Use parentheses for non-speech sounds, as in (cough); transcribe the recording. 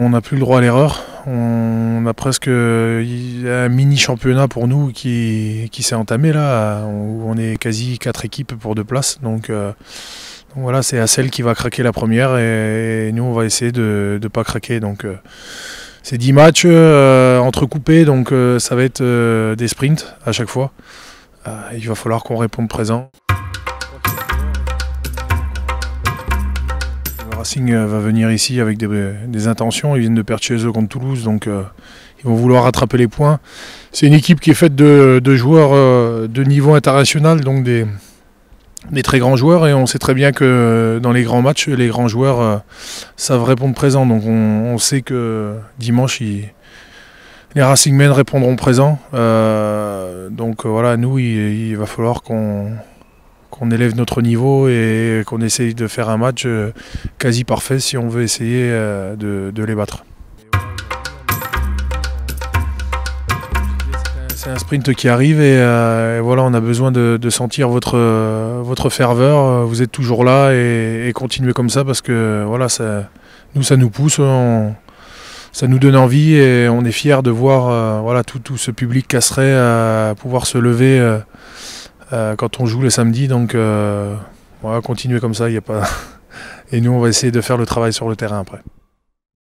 On n'a plus le droit à l'erreur. On a presque un mini championnat pour nous qui, qui s'est entamé là, où on est quasi quatre équipes pour deux places. Donc, euh, voilà, c'est à celle qui va craquer la première et, nous on va essayer de ne pas craquer. Donc euh, c'est 10 matchs euh, entrecoupés, donc ça va être des sprints à chaque fois. il va falloir qu'on réponde présent. Racing euh, va venir ici avec des, intentions. Ils viennent de perdre chez eux contre Toulouse, donc euh, ils vont vouloir rattraper les points. C'est une équipe qui est faite de, joueurs euh, de niveau international, donc des, très grands joueurs. Et on sait très bien que dans les grands matchs, les grands joueurs savent répondre présent. Donc on, sait que dimanche, les les Racingmen répondront présent. donc voilà, nous, il va falloir qu'on qu'on élève notre niveau et qu'on essaye de faire un match euh, quasi parfait si on veut essayer euh, de, les battre. C'est un sprint qui arrive et, euh, voilà, on a besoin de, sentir votre, votre, ferveur. Vous êtes toujours là et, continuez comme ça parce que voilà, ça, nous, ça nous pousse, ça nous donne envie et on est fiers de voir voilà, tout, ce public casserait à pouvoir se lever. Euh, quand on joue le samedi. Donc, euh, on va continuer comme ça. Il y a pas. (laughs) Et nous, on va essayer de faire le travail sur le terrain après.